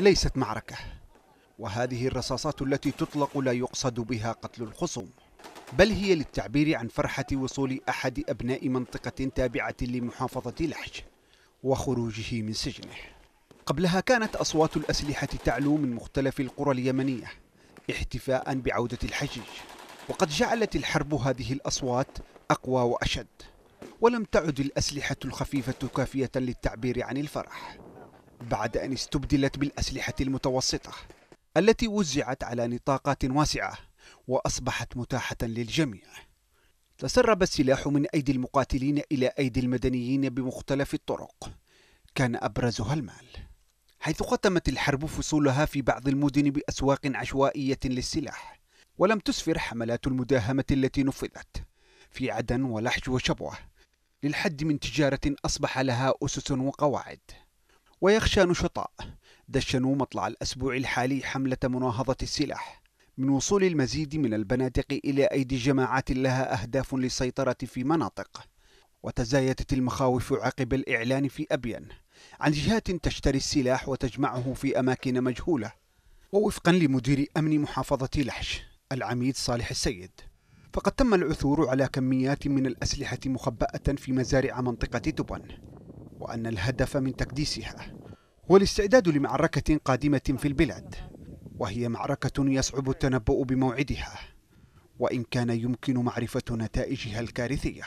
ليست معركة وهذه الرصاصات التي تطلق لا يقصد بها قتل الخصوم بل هي للتعبير عن فرحة وصول أحد أبناء منطقة تابعة لمحافظة لحج وخروجه من سجنه قبلها كانت أصوات الأسلحة تعلو من مختلف القرى اليمنية احتفاء بعودة الحجيج وقد جعلت الحرب هذه الأصوات أقوى وأشد ولم تعد الأسلحة الخفيفة كافية للتعبير عن الفرح بعد أن استبدلت بالأسلحة المتوسطة التي وزعت على نطاقات واسعة وأصبحت متاحة للجميع تسرب السلاح من أيدي المقاتلين إلى أيدي المدنيين بمختلف الطرق كان أبرزها المال حيث ختمت الحرب فصولها في بعض المدن بأسواق عشوائية للسلاح ولم تسفر حملات المداهمة التي نفذت في عدن ولحج وشبوة للحد من تجارة أصبح لها أسس وقواعد ويخشى نشطاء دشنوا مطلع الأسبوع الحالي حملة مناهضة السلاح من وصول المزيد من البنادق إلى أيدي جماعات لها أهداف للسيطرة في مناطق وتزايدت المخاوف عقب الإعلان في أبين عن جهات تشتري السلاح وتجمعه في أماكن مجهولة ووفقا لمدير أمن محافظة لحش العميد صالح السيد فقد تم العثور على كميات من الأسلحة مخبأة في مزارع منطقة تبن وأن الهدف من تكديسها هو الاستعداد لمعركة قادمة في البلاد وهي معركة يصعب التنبؤ بموعدها وإن كان يمكن معرفة نتائجها الكارثية